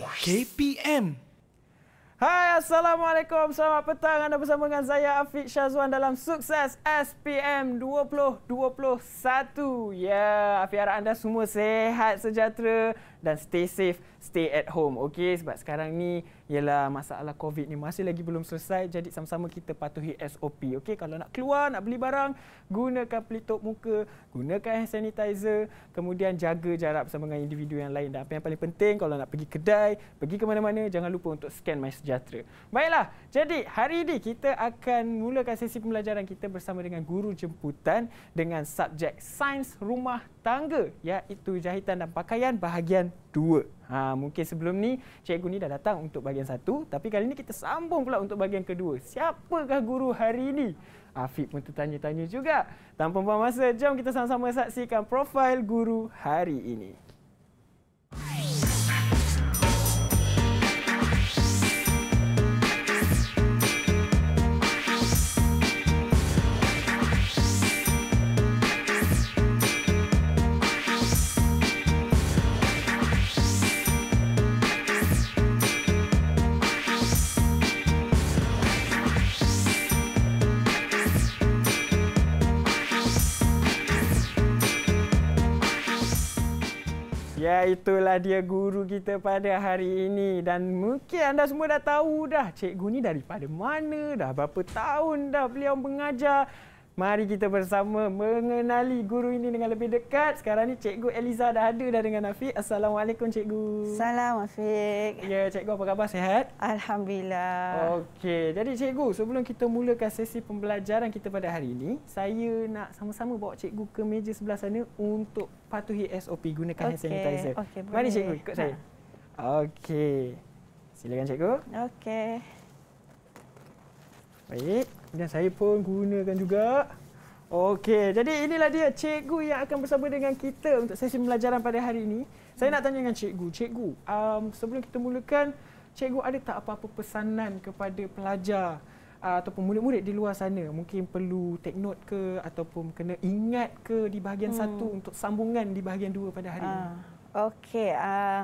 KPM. Hai, Assalamualaikum. Selamat petang. Anda bersama dengan saya, Afiq Syazwan dalam Sukses SPM 2021. Ya, yeah, Afiq harap anda semua sehat, sejahtera, dan stay safe, stay at home. Okey, sebab sekarang ni ialah masalah COVID ni masih lagi belum selesai. Jadi sama-sama kita patuhi SOP. Okey, kalau nak keluar, nak beli barang, gunakan pelitup muka, gunakan hand sanitizer, kemudian jaga jarak bersama dengan individu yang lain. Dan apa yang paling penting, kalau nak pergi kedai, pergi ke mana-mana, jangan lupa untuk scan My Sejahtera. Baiklah, jadi hari ini kita akan mulakan sesi pembelajaran kita bersama dengan guru jemputan dengan subjek sains rumah tangga iaitu jahitan dan pakaian bahagian dua. Ha, mungkin sebelum ni cikgu ni dah datang untuk bahagian satu tapi kali ni kita sambung pula untuk bahagian kedua. Siapakah guru hari ini? Afiq pun tertanya-tanya juga. Tanpa buang masa, jom kita sama-sama saksikan profil guru hari ini. Hai. Ya itulah dia guru kita pada hari ini dan mungkin anda semua dah tahu dah cikgu ni daripada mana dah berapa tahun dah beliau mengajar Mari kita bersama mengenali guru ini dengan lebih dekat. Sekarang ni Cikgu Eliza dah ada dah dengan Afiq. Assalamualaikum Cikgu. Salam Afiq. Ya, Cikgu apa khabar? Sehat? Alhamdulillah. Okey. Jadi Cikgu, sebelum kita mulakan sesi pembelajaran kita pada hari ini, saya nak sama-sama bawa Cikgu ke meja sebelah sana untuk patuhi SOP gunakan okay. hand sanitizer. Okay, Mari boleh. Cikgu, ikut saya. Ha. Okey. Silakan Cikgu. Okey. Baik dan saya pun gunakan juga. Okey, jadi inilah dia cikgu yang akan bersama dengan kita untuk sesi pembelajaran pada hari ini. Saya nak tanya dengan cikgu. Cikgu, um, sebelum kita mulakan, cikgu ada tak apa-apa pesanan kepada pelajar uh, ataupun murid-murid di luar sana? Mungkin perlu take note ke ataupun kena ingat ke di bahagian hmm. satu untuk sambungan di bahagian dua pada hari uh, ini? Ah, okey, uh,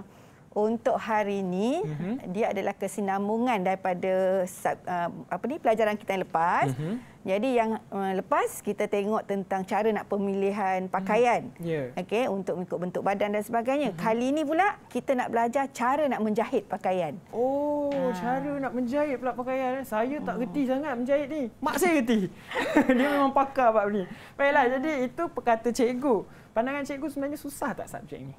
untuk hari ini mm-hmm. dia adalah kesinambungan daripada uh, apa ni pelajaran kita yang lepas. Mm-hmm. Jadi yang uh, lepas kita tengok tentang cara nak pemilihan mhm. pakaian. Mm-hmm. Ya. Yeah. Okey untuk mengikut bentuk badan dan sebagainya. Mm-hmm. Kali ini pula kita nak belajar cara nak menjahit pakaian. Oh, ha. cara nak menjahit pula pakaian. Saya tak reti hmm. sangat menjahit ni. Mak saya reti. dia memang pakar pak ni. Baiklah, mm-hmm. jadi itu perkata cikgu. Pandangan cikgu sebenarnya susah tak subjek ni?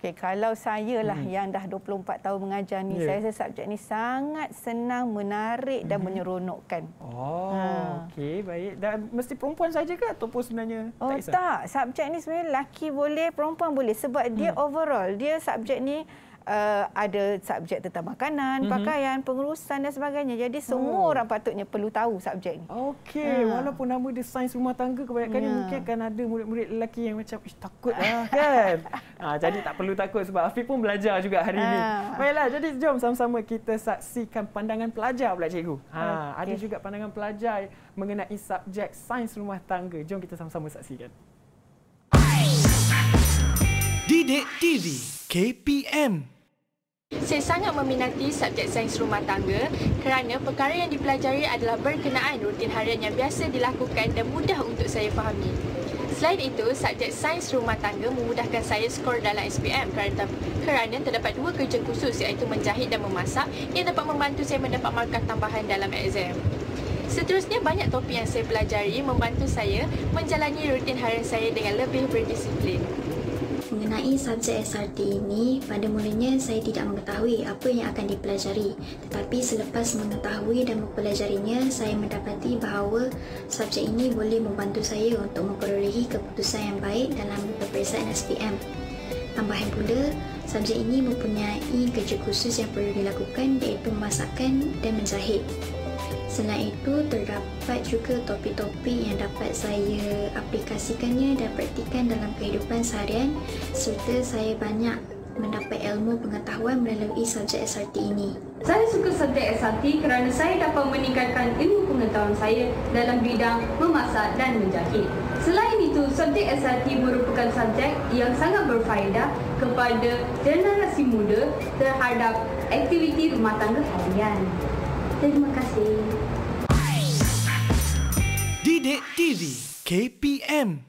Okay, kalau saya lah hmm. yang dah 24 tahun mengajar ni, yeah. saya rasa subjek ni sangat senang, menarik dan hmm. menyeronokkan. Oh, ha. okey, baik. Dan mesti perempuan saja ke ataupun sebenarnya oh, tak Tak, subjek ni sebenarnya lelaki boleh, perempuan boleh. Sebab hmm. dia overall, dia subjek ni Uh, ada subjek tentang makanan, mm-hmm. pakaian, pengurusan dan sebagainya. Jadi semua oh. orang patutnya perlu tahu subjek ini. Okey, ha. walaupun nama dia sains rumah tangga kebanyakan yeah. mungkin akan ada murid-murid lelaki yang macam ish takutlah kan. ha, jadi tak perlu takut sebab Afif pun belajar juga hari ha. ini. Baiklah, jadi jom sama-sama kita saksikan pandangan pelajar pula cikgu. Ha, okay. ada juga pandangan pelajar mengenai subjek sains rumah tangga. Jom kita sama-sama saksikan. Didik TV. KPM. Saya sangat meminati subjek sains rumah tangga kerana perkara yang dipelajari adalah berkenaan rutin harian yang biasa dilakukan dan mudah untuk saya fahami. Selain itu, subjek sains rumah tangga memudahkan saya skor dalam SPM kerana, terdapat dua kerja khusus iaitu menjahit dan memasak yang dapat membantu saya mendapat markah tambahan dalam exam. Seterusnya, banyak topik yang saya pelajari membantu saya menjalani rutin harian saya dengan lebih berdisiplin. Mengenai subjek SRT ini, pada mulanya saya tidak mengetahui apa yang akan dipelajari. Tetapi selepas mengetahui dan mempelajarinya, saya mendapati bahawa subjek ini boleh membantu saya untuk memperolehi keputusan yang baik dalam peperiksaan SPM. Tambahan pula, subjek ini mempunyai kerja khusus yang perlu dilakukan iaitu memasakkan dan menjahit. Selain itu, terdapat juga topik-topik yang dapat saya aplikasikannya dan praktikan dalam kehidupan seharian serta saya banyak mendapat ilmu pengetahuan melalui subjek SRT ini. Saya suka subjek SRT kerana saya dapat meningkatkan ilmu pengetahuan saya dalam bidang memasak dan menjahit. Selain itu, subjek SRT merupakan subjek yang sangat berfaedah kepada generasi muda terhadap aktiviti rumah tangga harian. Terima kasih. Didik TV KPM.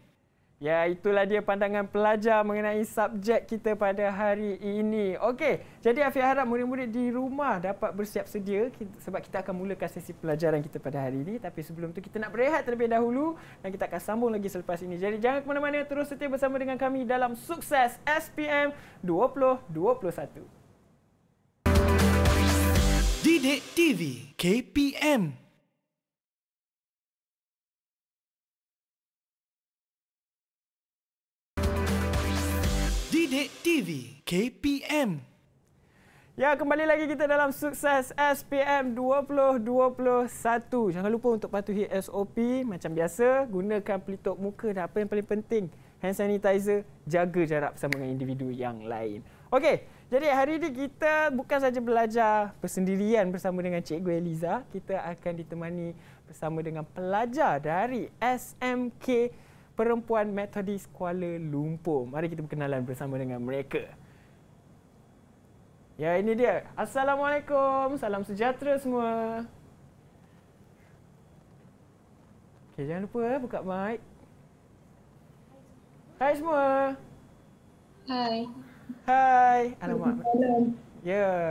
Ya, itulah dia pandangan pelajar mengenai subjek kita pada hari ini. Okey, jadi Afiq harap murid-murid di rumah dapat bersiap sedia sebab kita akan mulakan sesi pelajaran kita pada hari ini. Tapi sebelum tu kita nak berehat terlebih dahulu dan kita akan sambung lagi selepas ini. Jadi jangan ke mana-mana, terus setia bersama dengan kami dalam Sukses SPM 2021. Dide TV KPM Dide TV KPM Ya, kembali lagi kita dalam sukses SPM 2021. Jangan lupa untuk patuhi SOP macam biasa, gunakan pelitup muka dan apa yang paling penting, hand sanitizer, jaga jarak bersama dengan individu yang lain. Okey, jadi hari ini kita bukan saja belajar persendirian bersama dengan Cikgu Eliza, kita akan ditemani bersama dengan pelajar dari SMK Perempuan Methodist Kuala Lumpur. Mari kita berkenalan bersama dengan mereka. Ya, ini dia. Assalamualaikum. Salam sejahtera semua. Okay, jangan lupa eh, buka mic. Hai semua. Hai. Hai. Alamak. Ya. Yeah.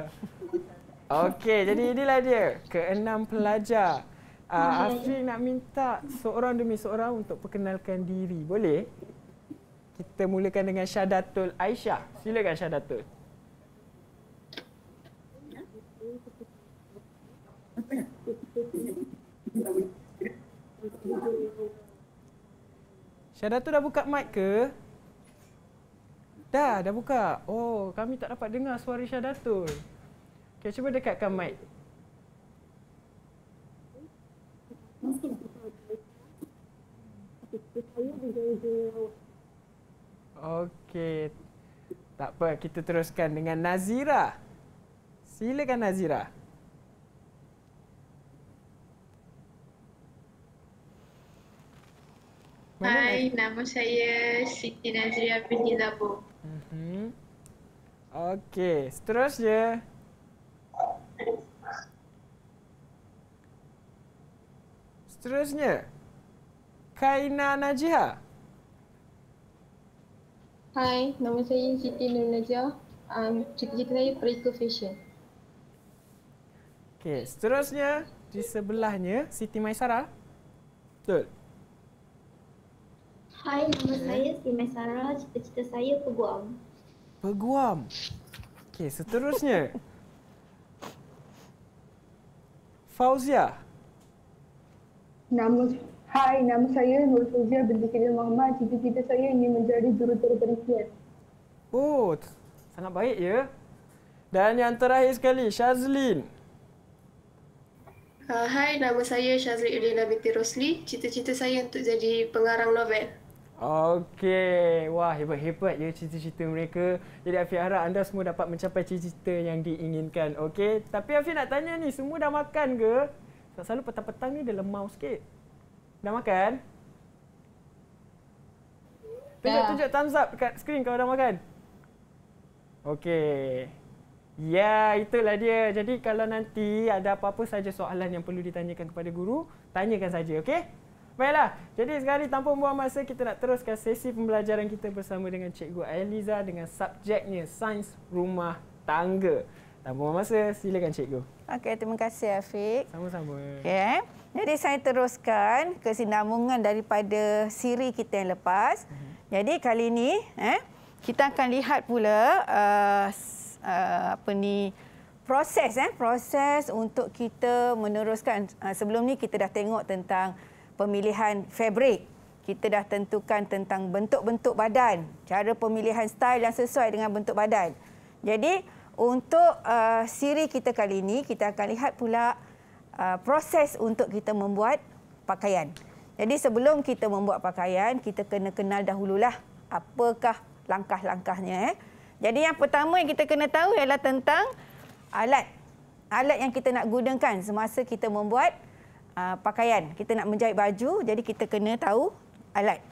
Okey, jadi inilah dia. Keenam pelajar. Uh, ah, Afiq nak minta seorang demi seorang untuk perkenalkan diri. Boleh? Kita mulakan dengan Syadatul Aisyah. Silakan Syadatul. Syadatul dah buka mic ke? Dah, dah buka. Oh, kami tak dapat dengar suara Syahdatul. Okay, cuba dekatkan mic. Okey. Tak apa, kita teruskan dengan Nazira. Silakan Nazira. Nazira. Mana mhm. Hai, nama saya Siti Nazria binti Labu. Mm-hmm. Okey, seterusnya. Seterusnya. Kaina Najiha. Hai, nama saya Siti Nur Najiha. Um, cita-cita saya perikut fashion. Okey, seterusnya di sebelahnya Siti Maisara. Betul. Hai, nama saya Sime Sarah. Cita-cita saya peguam. Peguam? Okey, seterusnya. Fauzia. Nama Hai, nama saya Nur Fauzia binti Kedil Muhammad. Cita-cita saya ini menjadi jurutera perikian. Oh, sangat baik ya. Dan yang terakhir sekali, Shazlin. Uh, hai, nama saya Shazlin Udina binti Rosli. Cita-cita saya untuk jadi pengarang novel. Okey, wah hebat-hebat ya cerita-cerita mereka. Jadi Afi harap anda semua dapat mencapai cerita-cerita yang diinginkan. Okey, tapi Afi nak tanya ni, semua dah makan ke? Sebab selalu petang-petang ni dia lemau sikit. Dah makan? Tunjuk-tunjuk thumbs up dekat skrin kalau dah makan. Okey. Ya, yeah, itulah dia. Jadi kalau nanti ada apa-apa saja soalan yang perlu ditanyakan kepada guru, tanyakan saja, okey? Baiklah, jadi sekali tanpa buang masa kita nak teruskan sesi pembelajaran kita bersama dengan Cikgu Eliza dengan subjeknya Sains Rumah Tangga. Tanpa buang masa, silakan Cikgu. Okey, terima kasih Afiq. Sama-sama. Okay. Eh. Jadi saya teruskan kesinambungan daripada siri kita yang lepas. Mhm. Jadi kali ini eh, kita akan lihat pula uh, uh, apa ni proses eh proses untuk kita meneruskan uh, sebelum ni kita dah tengok tentang pemilihan fabric. Kita dah tentukan tentang bentuk-bentuk badan, cara pemilihan style yang sesuai dengan bentuk badan. Jadi untuk uh, siri kita kali ini, kita akan lihat pula uh, proses untuk kita membuat pakaian. Jadi sebelum kita membuat pakaian, kita kena kenal dahululah apakah langkah-langkahnya. Eh. Jadi yang pertama yang kita kena tahu ialah tentang alat. Alat yang kita nak gunakan semasa kita membuat uh, pakaian. Kita nak menjahit baju, jadi kita kena tahu alat.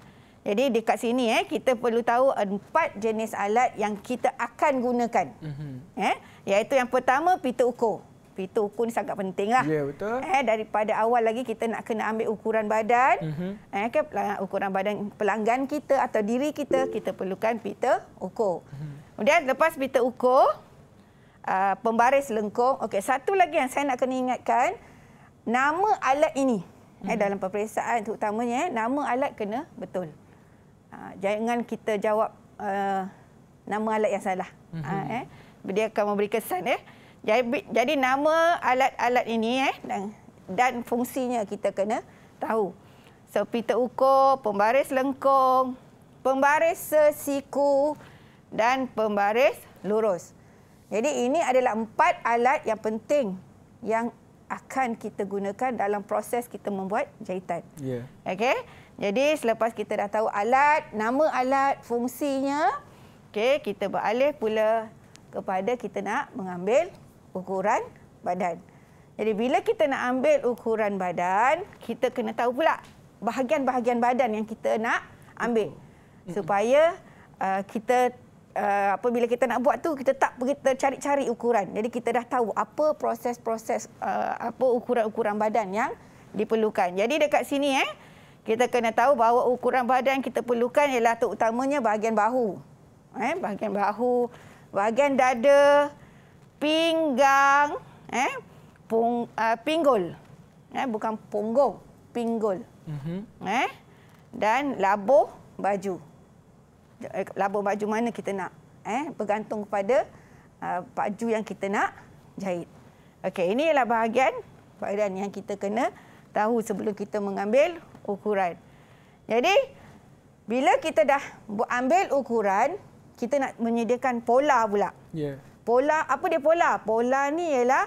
Jadi dekat sini eh kita perlu tahu empat jenis alat yang kita akan gunakan. Mm-hmm. Eh, iaitu yang pertama pita ukur. Pita ukur ini sangat penting Ya, yeah, betul. Eh daripada awal lagi kita nak kena ambil ukuran badan. Mm-hmm. Eh kan, ukuran badan pelanggan kita atau diri kita, kita perlukan pita ukur. Mm-hmm. Kemudian lepas pita ukur, uh, pembaris lengkung. Okey, satu lagi yang saya nak kena ingatkan, nama alat ini eh, hmm. eh, dalam peperiksaan terutamanya eh, nama alat kena betul. Ha, jangan kita jawab uh, nama alat yang salah. Hmm. Ha, eh. Dia akan memberi kesan. Eh. Jadi, jadi nama alat-alat ini eh, dan, dan fungsinya kita kena tahu. So, pita ukur, pembaris lengkung, pembaris sesiku dan pembaris lurus. Jadi ini adalah empat alat yang penting yang akan kita gunakan dalam proses kita membuat jahitan. Yeah. Okey. Jadi selepas kita dah tahu alat, nama alat, fungsinya, okay kita beralih pula kepada kita nak mengambil ukuran badan. Jadi bila kita nak ambil ukuran badan, kita kena tahu pula bahagian-bahagian badan yang kita nak ambil supaya uh, kita uh, apa kita nak buat tu kita tak pergi cari-cari ukuran. Jadi kita dah tahu apa proses-proses uh, apa ukuran-ukuran badan yang diperlukan. Jadi dekat sini eh kita kena tahu bahawa ukuran badan kita perlukan ialah terutamanya bahagian bahu. Eh bahagian bahu, bahagian dada, pinggang, eh pung, uh, pinggul. Eh bukan punggung, pinggul. Mm-hmm. Eh dan labuh baju. Eh, labuh baju mana kita nak eh bergantung kepada uh, baju yang kita nak jahit. Okey, ini ialah bahagian bahagian yang kita kena tahu sebelum kita mengambil ukuran. Jadi bila kita dah ambil ukuran, kita nak menyediakan pola pula. Yeah. Pola apa dia pola? Pola ni ialah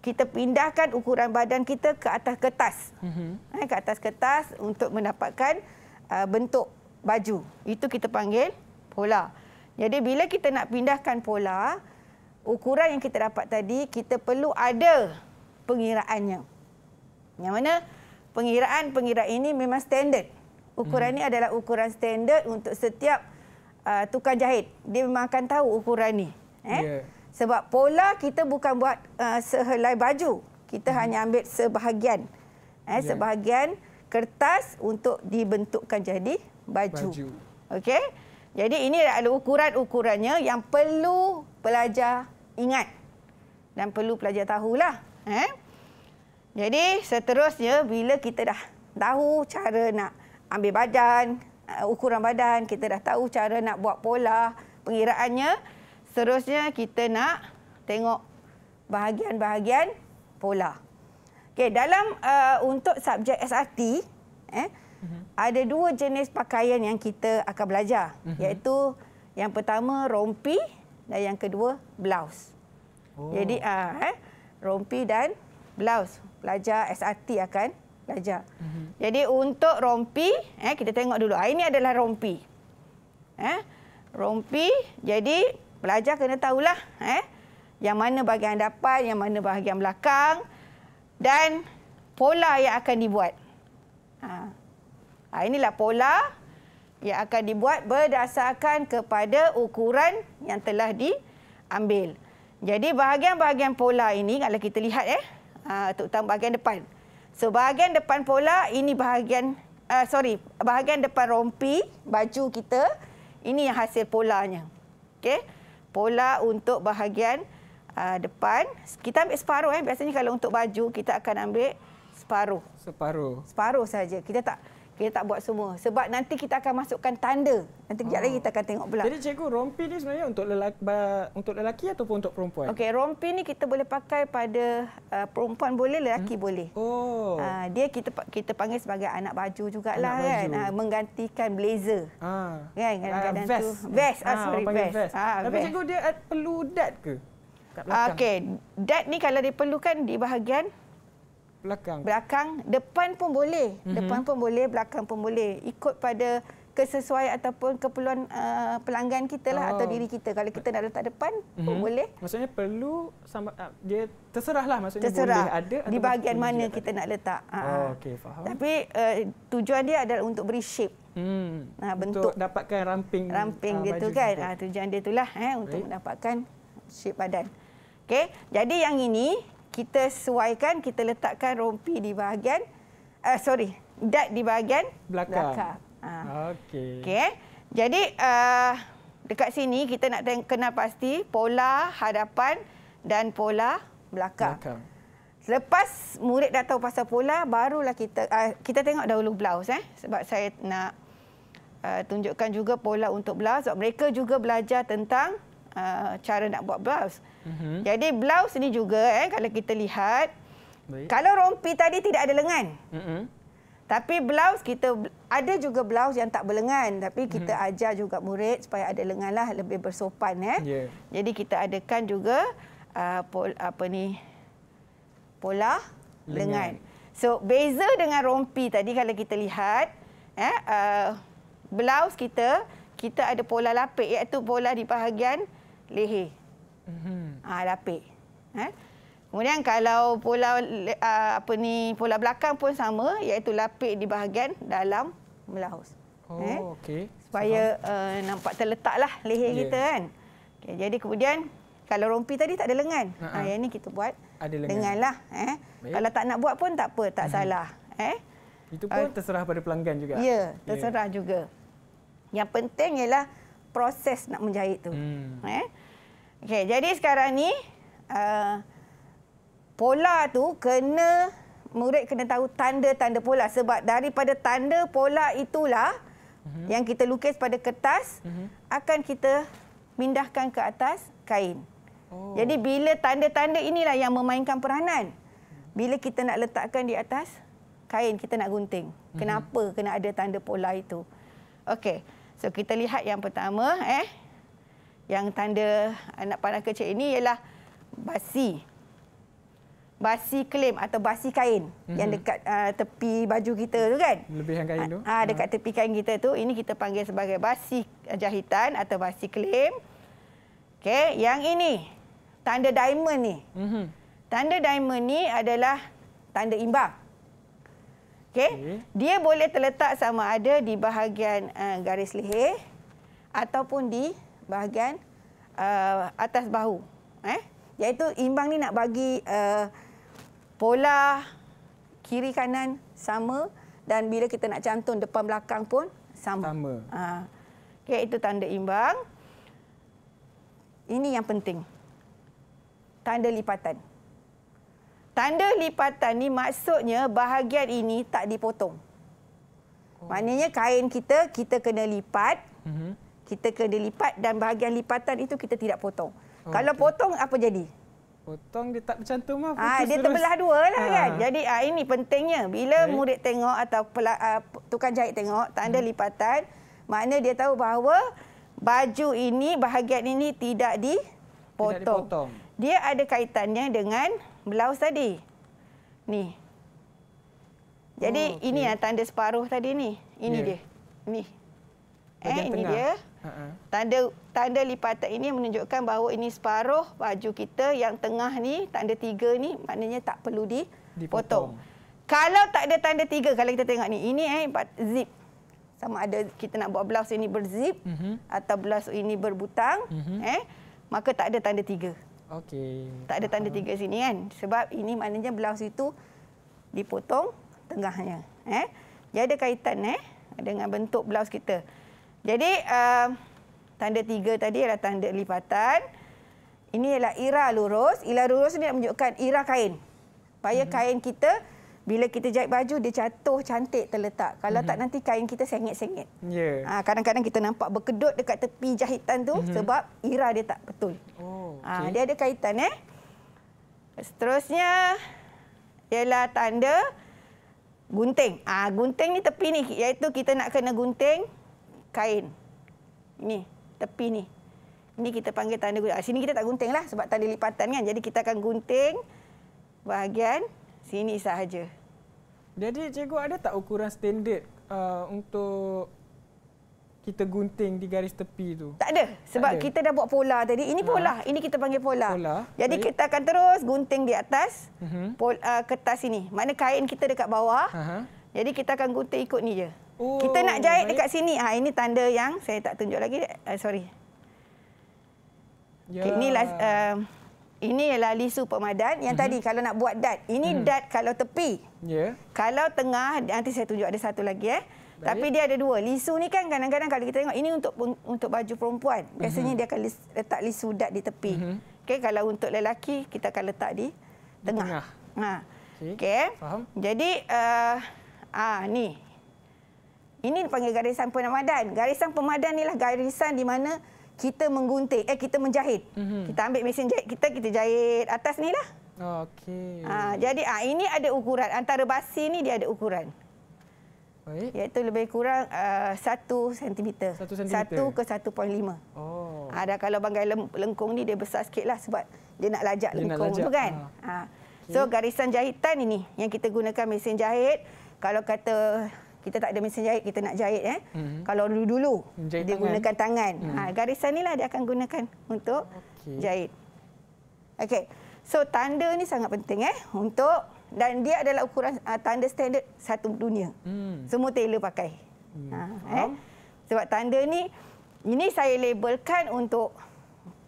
kita pindahkan ukuran badan kita ke atas kertas. Mm -hmm. eh, ke atas kertas untuk mendapatkan uh, bentuk baju. Itu kita panggil pola. Jadi bila kita nak pindahkan pola, ukuran yang kita dapat tadi, kita perlu ada pengiraannya. Yang mana pengiraan pengira ini memang standard. Ukuran hmm. ini adalah ukuran standard untuk setiap uh, tukang jahit. Dia memang akan tahu ukuran ini. Eh? Yeah. Sebab pola kita bukan buat uh, sehelai baju. Kita hmm. hanya ambil sebahagian. Eh, yeah. Sebahagian kertas untuk dibentukkan jadi baju. baju. Okey. Jadi ini adalah ukuran-ukurannya yang perlu pelajar ingat dan perlu pelajar tahulah. Eh? Jadi seterusnya bila kita dah tahu cara nak ambil badan, eh, ukuran badan, kita dah tahu cara nak buat pola pengiraannya, seterusnya kita nak tengok bahagian-bahagian pola. Okay, dalam uh, untuk subjek SRT, eh, ada dua jenis pakaian yang kita akan belajar. Mm -hmm. Iaitu yang pertama rompi dan yang kedua blouse. Oh. Jadi uh, eh, rompi dan blouse. Belajar SRT akan belajar. Mm -hmm. Jadi untuk rompi, eh, kita tengok dulu. Ah, ini adalah rompi. Eh, rompi, jadi belajar kena tahulah. Eh, yang mana bahagian depan, yang mana bahagian belakang. Dan pola yang akan dibuat. Haa. Ah. Ha, inilah pola yang akan dibuat berdasarkan kepada ukuran yang telah diambil. Jadi bahagian-bahagian pola ini kalau kita lihat eh ha, terutama bahagian depan. So bahagian depan pola ini bahagian uh, sorry bahagian depan rompi baju kita ini yang hasil polanya. Okey. Pola untuk bahagian uh, depan kita ambil separuh eh biasanya kalau untuk baju kita akan ambil separuh. Separuh. Separuh saja. Kita tak kita tak buat semua sebab nanti kita akan masukkan tanda nanti kejap lagi kita akan tengok pula jadi cikgu rompi ni sebenarnya untuk lelaki untuk lelaki ataupun untuk perempuan okey rompi ni kita boleh pakai pada uh, perempuan boleh lelaki hmm? boleh oh uh, dia kita kita panggil sebagai anak baju jugalah anak baju. uh, menggantikan blazer ah kan kadang-kadang uh, vest. tu vest ah, ah vest. vest ah tapi vest. cikgu dia perlu dad ke okey dat ni kalau diperlukan di bahagian belakang. Belakang, depan pun boleh. Mm-hmm. Depan pun boleh, belakang pun boleh. Ikut pada kesesuaian ataupun keperluan uh, pelanggan kita lah oh. atau diri kita. Kalau kita nak letak depan mm-hmm. pun mhm. boleh. Maksudnya perlu sama uh, dia terserahlah maksudnya Terserah. boleh ada di bahagian mana kita ada. nak letak. Ha, ha. Oh, okey, faham. Tapi uh, tujuan dia adalah untuk beri shape. Hmm. Ha, nah, bentuk untuk dapatkan ramping. Ramping uh, gitu kan. Ah tujuan dia itulah eh untuk right. mendapatkan shape badan. Okey, jadi yang ini kita suaikan, kita letakkan rompi di bahagian, uh, sorry, dat di bahagian belakang. belakang. Ha. Okey. Okay. Eh. Jadi, uh, dekat sini kita nak kenal pasti pola hadapan dan pola belakang. belakang. Lepas murid dah tahu pasal pola, barulah kita uh, kita tengok dahulu blouse. Eh? Sebab saya nak uh, tunjukkan juga pola untuk blouse. Sebab mereka juga belajar tentang Uh, cara nak buat blouse. Mm-hmm. Jadi blouse ni juga eh kalau kita lihat Baik. kalau rompi tadi tidak ada lengan. Mm-hmm. Tapi blouse kita ada juga blouse yang tak berlengan tapi kita mm-hmm. ajar juga murid supaya ada lengan lah lebih bersopan eh. Yeah. Jadi kita adakan juga uh, pol, apa ni pola lengan. lengan. So beza dengan rompi tadi kalau kita lihat eh uh, blouse kita kita ada pola lapik iaitu pola di bahagian leher. Mm-hmm. Ah ha, lapik. Eh? Kemudian kalau pola ah, apa ni pola belakang pun sama iaitu lapik di bahagian dalam melahus. Oh eh? okey. Supaya uh, nampak terletaklah leher yeah. kita kan. Okay, jadi kemudian kalau rompi tadi tak ada lengan. Ha, yang ini kita buat ada lengan. lenganlah eh. Baik. Kalau tak nak buat pun tak apa, tak mhm. salah eh. Itu pun uh, terserah pada pelanggan juga. Ya, ya. terserah yeah. juga. Yang penting ialah proses nak menjahit tu. Hmm. Eh. Okay, jadi sekarang ni uh, pola tu kena murid kena tahu tanda-tanda pola sebab daripada tanda pola itulah uh mhm. -huh. yang kita lukis pada kertas uh mhm. -huh. akan kita mindahkan ke atas kain. Oh. Jadi bila tanda-tanda inilah yang memainkan peranan. Bila kita nak letakkan di atas kain kita nak gunting. Uh mhm. -huh. Kenapa kena ada tanda pola itu? Okey. So kita lihat yang pertama eh yang tanda anak panah kecil ini ialah basi. Basi klaim atau basi kain mm-hmm. yang mhm. dekat uh, tepi baju kita tu kan? Lebih yang kain tu. Ah ha, dekat hmm. tepi kain kita tu ini kita panggil sebagai basi ah, jahitan atau basi klaim. Okey, yang ini tanda diamond ni. Mm-hmm. Tanda diamond ni adalah tanda imbang. Okey. Okay. Dia boleh terletak sama ada di bahagian uh, garis leher ataupun di bahagian uh, atas bahu. Eh? Iaitu imbang ni nak bagi uh, pola kiri kanan sama dan bila kita nak cantum depan belakang pun sama. sama. Ha. Okay, itu tanda imbang. Ini yang penting. Tanda lipatan. Tanda lipatan ni maksudnya bahagian ini tak dipotong. Oh. Maknanya kain kita, kita kena lipat. Mm -hmm kita ke lipat dan bahagian lipatan itu kita tidak potong. Okay. Oh, Kalau potong apa jadi? Potong dia tak bercantum lah. Ha, dia terbelah dua lah ah. kan. Jadi ha, ini pentingnya. Bila okay. murid tengok atau pela, ha, tukang jahit tengok tanda hmm. lipatan, maknanya dia tahu bahawa baju ini, bahagian ini tidak dipotong. Tidak dipotong. Dia ada kaitannya dengan blouse tadi. Ni. Jadi oh, okay. ini yang tanda separuh tadi ni. Ini yeah. dia. Ni. Eh, ini tengah. dia. Tanda tanda lipatan ini menunjukkan bahawa ini separuh baju kita yang tengah ni tanda tiga ni maknanya tak perlu di dipotong. Potong. Kalau tak ada tanda tiga kalau kita tengok ni ini eh zip sama ada kita nak buat blouse ini berzip mm -hmm. atau blouse ini berbutang mm -hmm. eh maka tak ada tanda tiga. Okey. Tak ada tanda tiga sini kan sebab ini maknanya blouse itu dipotong tengahnya eh. Dia ada kaitan eh dengan bentuk blouse kita. Jadi uh, tanda tiga tadi adalah tanda lipatan. Ini adalah ira lurus. Ira lurus ni nak menunjukkan ira kain. Supaya -hmm. kain kita bila kita jahit baju dia jatuh cantik terletak. Kalau -hmm. tak mhm. nanti kain kita sengit-sengit. Ya. Ah, kadang-kadang kita nampak berkedut dekat tepi jahitan tu -hmm. sebab ira dia tak betul. Oh, ah, okay. ha, dia ada kaitan. eh. Seterusnya ialah tanda gunting. Ah ha, Gunting ni tepi ni iaitu kita nak kena gunting kain. Ni, tepi ni. Ni kita panggil tanda gunting. Ah, sini kita tak gunting lah sebab tanda lipatan kan. Jadi kita akan gunting bahagian sini sahaja. Jadi cikgu ada tak ukuran standard uh, untuk kita gunting di garis tepi tu? Tak ada. Sebab tak ada. kita dah buat pola tadi. Ini ah. pola. Ha. Ini kita panggil pola. pola. Jadi Baik. kita akan terus gunting di atas uh mhm. -huh. pola, uh, kertas ini. Mana kain kita dekat bawah. Uh -huh. Jadi kita akan gunting ikut ni je. Ooh, kita nak jahit baik. dekat sini. Ha, ini tanda yang saya tak tunjuk lagi. Uh, sorry. Ya. Okay, inilah, uh, ini ialah lisu pemadat. Yang mm -hmm. tadi kalau nak buat dat. Ini mm. dat kalau tepi. Yeah. Kalau tengah, nanti saya tunjuk ada satu lagi. Eh. Tapi dia ada dua. Lisu ni kan kadang-kadang kalau kita tengok, ini untuk untuk baju perempuan. Biasanya mm -hmm. dia akan letak lisu dat di tepi. Mm -hmm. okay, kalau untuk lelaki, kita akan letak di, di tengah. tengah. Ha. Okay. Okay. Faham. Jadi, uh, ah, ni. Ini dipanggil garisan pemadan. Garisan pemadan inilah garisan di mana kita menggunting eh kita menjahit. Mm -hmm. Kita ambil mesin jahit kita kita jahit atas ni lah. Okey. Ah jadi ah ini ada ukuran antara basi ni dia ada ukuran. Baik. Iaitu lebih kurang satu uh, Satu cm. Satu ke lima. Oh. Ada ha, kalau bangai lengkung ni dia besar lah sebab dia nak lajak dia lengkung nak lajak. tu kan. Ah. Okay. So garisan jahitan ini yang kita gunakan mesin jahit kalau kata kita tak ada mesin jahit kita nak jahit eh mm-hmm. kalau dulu dulu dia tangan. gunakan tangan mm-hmm. ha, garisan ni lah dia akan gunakan untuk okay. jahit okey so tanda ni sangat penting eh untuk dan dia adalah ukuran uh, tanda standard satu dunia mm. semua tailor pakai mm. ha, eh? sebab tanda ni ini saya labelkan untuk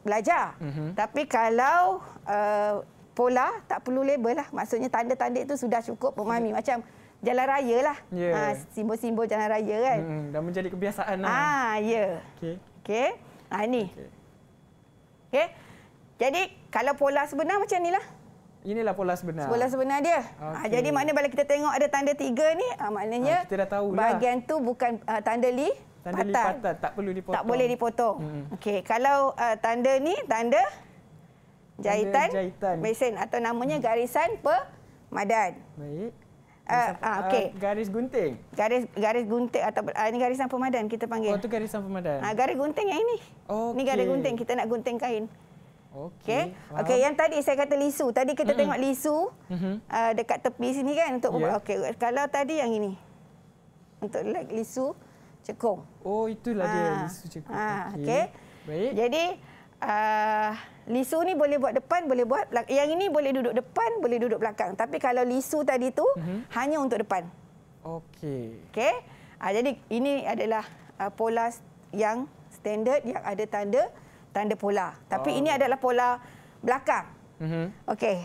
belajar mm-hmm. tapi kalau uh, pola tak perlu label lah maksudnya tanda-tanda itu sudah cukup memahami mm. macam jalan raya lah. Yeah. Ya. Ha, simbol-simbol jalan raya kan. Hmm, hmm. dah menjadi kebiasaan lah. Ha, ya. Yeah. Okey. Okey. Ha, ah, ini. Okey. Okay. Jadi, kalau pola sebenar macam inilah. Inilah pola sebenar. Pola sebenar dia. Ah, okay. Ha, jadi, mana bila kita tengok ada tanda tiga ni, ha, maknanya ha, kita dah lah. bahagian tu bukan uh, tanda li. Tanda patah. li patah. Tak perlu dipotong. Tak boleh dipotong. Hmm. hmm. Okey. Kalau uh, tanda ni, tanda jahitan, jahitan. mesin atau namanya garisan pemadan. Baik. Uh, ah, ah, ah, okay. garis gunting. Garis garis gunting atau uh, ini garisan pemadan kita panggil. Oh tu garisan pemadan. Ah uh, garis gunting yang ini. Oh. Okay. Ini garis gunting kita nak gunting kain. Okey. Okey. okay, yang tadi saya kata lisu. Tadi kita mm tengok lisu mm -hmm. uh, dekat tepi sini kan untuk yeah. okey. Kalau tadi yang ini. Untuk lisu cekung. Oh, itulah uh, dia lisu cekung. Ah, uh, okey. Okay. Baik. Jadi uh, lisu ni boleh buat depan, boleh buat belakang. Yang ini boleh duduk depan, boleh duduk belakang. Tapi kalau lisu tadi tu mm-hmm. hanya untuk depan. Okey. Okey. Uh, jadi ini adalah uh, pola yang standard yang ada tanda tanda pola. Tapi oh. ini adalah pola belakang. Mhm. Okey.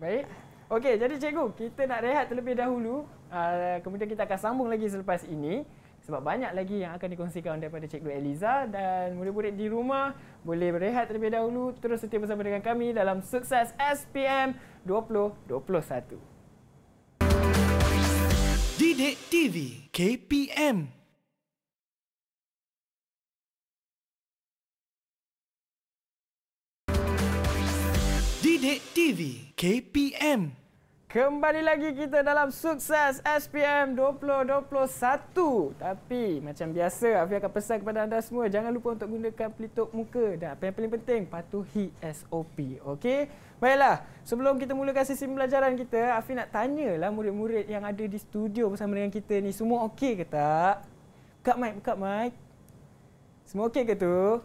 Baik. Okey, jadi cikgu, kita nak rehat terlebih dahulu. Uh, kemudian kita akan sambung lagi selepas ini sebab banyak lagi yang akan dikongsikan daripada Cikgu Eliza dan murid-murid di rumah boleh berehat terlebih dahulu terus setiap bersama dengan kami dalam sukses SPM 2021. Didik TV KPM Didik TV KPM Kembali lagi kita dalam sukses SPM 2021. Tapi macam biasa, Afi akan pesan kepada anda semua. Jangan lupa untuk gunakan pelitup muka. Dan apa yang paling penting, patuhi SOP. Okay? Baiklah, sebelum kita mulakan sesi pembelajaran kita, Afi nak tanyalah murid-murid yang ada di studio bersama dengan kita ni. Semua okey ke tak? Buka mic, buka mic. Semua okey ke tu?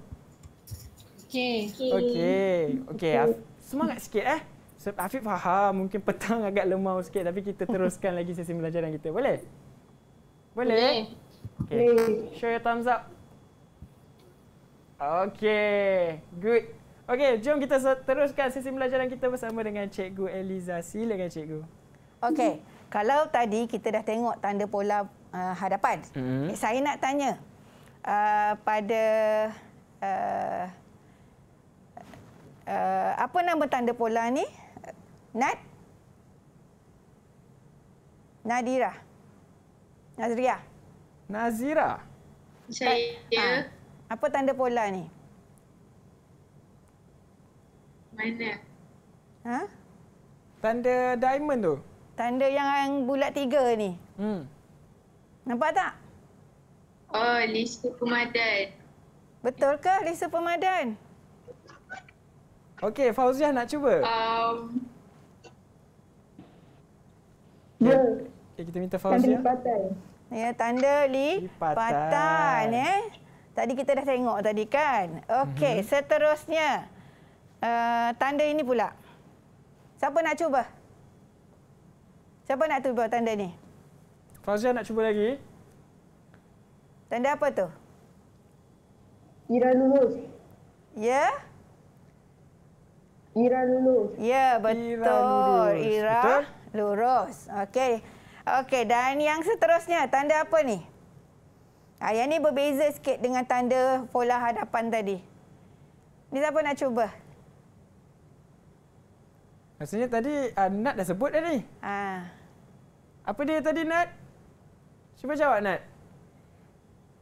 Okey. Okey. okay. okay. okay. okay. okay. okay. okay. semangat sikit eh. Afiq faham, mungkin petang agak lemau sikit tapi kita teruskan lagi sesi pelajaran kita. Boleh? Boleh. Eh? Okay. Show your thumbs up. Okay, good. Okay, jom kita teruskan sesi pelajaran kita bersama dengan Cikgu Eliza. Silakan Cikgu. Okay, kalau tadi kita dah tengok tanda pola uh, hadapan, mm. saya nak tanya uh, pada uh, uh, apa nama tanda pola ni? Nat, Nadira. Nazria. Nazira. Saya. Ha. Apa tanda pola ni? Mana? Ha? Tanda diamond tu. Tanda yang bulat tiga ni. Hmm. Nampak tak? Oh, Lisa Pemadan. Betul ke Lisa Pemadan? Okey, Fauziah nak cuba. Um, Ya. Okay, ya. eh, kita minta Fauzia. Tanda lipatan. Ya, tanda lipatan. lipatan eh. Ya. Tadi kita dah tengok tadi kan. Okey, mm -hmm. seterusnya. Uh, tanda ini pula. Siapa nak cuba? Siapa nak cuba tanda ni? Fauzia nak cuba lagi. Tanda apa tu? Ira lulus. Ya? Ira lulus. Ya, betul. Ira. Lulus. Ira? Betul? Lurus. Okey. Okey, dan yang seterusnya tanda apa ni? Ah, yang ni berbeza sikit dengan tanda pola hadapan tadi. Ni siapa nak cuba? Maksudnya tadi uh, Nat dah sebut dah ni. Ah. Apa dia tadi Nat? Cuba jawab Nat.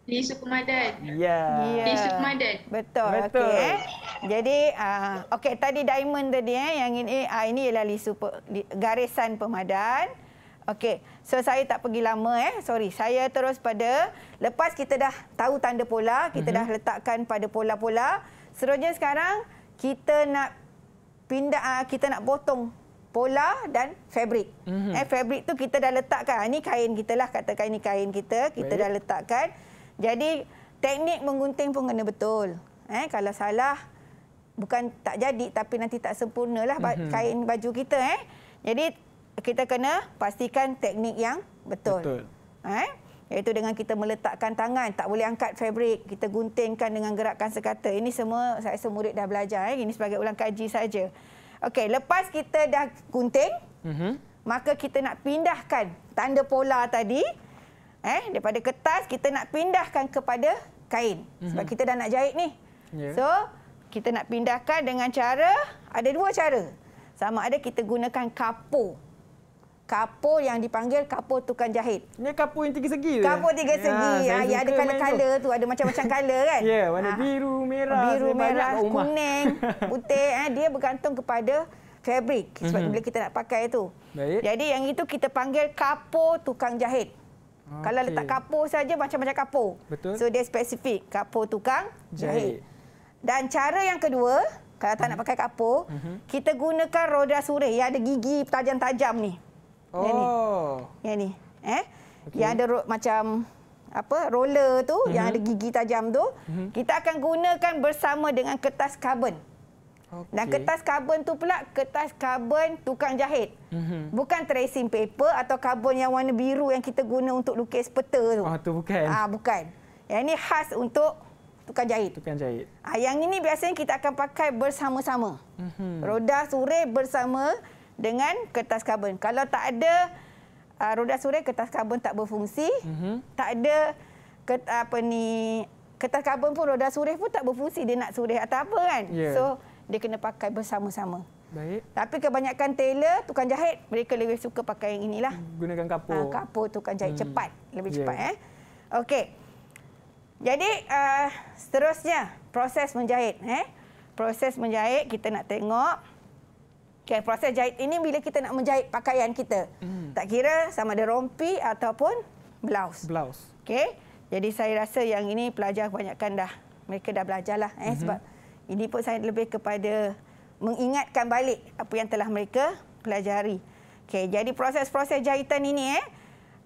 Di Sukumadan. Ya. Yeah. Di Sukumadan. Betul. Betul. Okay, eh. Jadi, uh, okey tadi diamond tadi eh. yang ini uh, ini ialah lisu pe, di, garisan pemadan. Okey. So saya tak pergi lama eh. Sorry. Saya terus pada lepas kita dah tahu tanda pola, kita mm -hmm. dah letakkan pada pola-pola. Seterusnya sekarang kita nak pindah uh, kita nak potong pola dan fabric. Mm -hmm. Eh fabric tu kita dah letakkan. Ini kain kita lah katakan ini kain kita. Kita Baik. dah letakkan. Jadi teknik menggunting pun kena betul. Eh, kalau salah bukan tak jadi tapi nanti tak sempurnalah mm -hmm. kain baju kita eh. Jadi kita kena pastikan teknik yang betul. Betul. Eh? Iaitu dengan kita meletakkan tangan, tak boleh angkat fabrik, kita guntingkan dengan gerakan sekata. Ini semua saya semurid dah belajar. Eh? Ini sebagai ulang kaji saja. Okey, lepas kita dah gunting, uh mhm. -huh. maka kita nak pindahkan tanda pola tadi Eh, daripada kertas kita nak pindahkan kepada kain. Sebab mm -hmm. kita dah nak jahit ni. Yeah. So, kita nak pindahkan dengan cara ada dua cara. Sama ada kita gunakan kapur. Kapur yang dipanggil kapur tukang jahit. Ini kapur yang tiga segi. Kapur tiga ya, segi. Ya, ya ada color-color tu. ada macam-macam color kan? Ya, yeah, warna ha. biru, merah, biru, merah, kuning, putih eh, dia bergantung kepada fabric sebab mm -hmm. bila kita nak pakai tu. Baik. Jadi yang itu kita panggil kapur tukang jahit. Okay. Ah, kalau letak kapur saja macam-macam kapur. Betul. So dia spesifik kapur tukang jahit. Dan cara yang kedua, kalau tak uh nak mhm. pakai kapur, uh mhm. -huh. kita gunakan roda surih yang ada gigi tajam-tajam ni. Oh. Yang ni. Yang ni. Eh? Okay. Yang ada macam apa roller tu uh -huh. yang ada mhm. gigi tajam tu, uh -huh. kita akan gunakan bersama dengan kertas karbon. Dan kertas karbon tu pula kertas karbon tukang jahit. Mm-hmm. Bukan tracing paper atau karbon yang warna biru yang kita guna untuk lukis peta tu. Ah tu bukan. Ah bukan. Yang ini khas untuk tukang jahit. Tukang jahit. Ah yang ini biasanya kita akan pakai bersama-sama. Mm-hmm. Roda surai bersama dengan kertas karbon. Kalau tak ada uh, roda surai kertas karbon tak berfungsi. Mm-hmm. Tak ada kert, apa ni kertas karbon pun roda surai pun tak berfungsi dia nak surai atau apa kan. Yeah. So dia kena pakai bersama-sama. Baik. Tapi kebanyakan tailor, tukang jahit, mereka lebih suka pakai yang inilah. Gunakan kapur. Ha, kapur tukang jahit hmm. cepat, lebih yeah. cepat eh. Okey. Jadi, uh, seterusnya proses menjahit eh. Proses menjahit kita nak tengok Okay, proses jahit ini bila kita nak menjahit pakaian kita. Mm. Tak kira sama ada rompi ataupun blouse. Blouse. Okey. Jadi saya rasa yang ini pelajar kebanyakan dah mereka dah belajarlah eh mm-hmm. sebab ini pun saya lebih kepada mengingatkan balik apa yang telah mereka pelajari. Okey, jadi proses-proses jahitan ini eh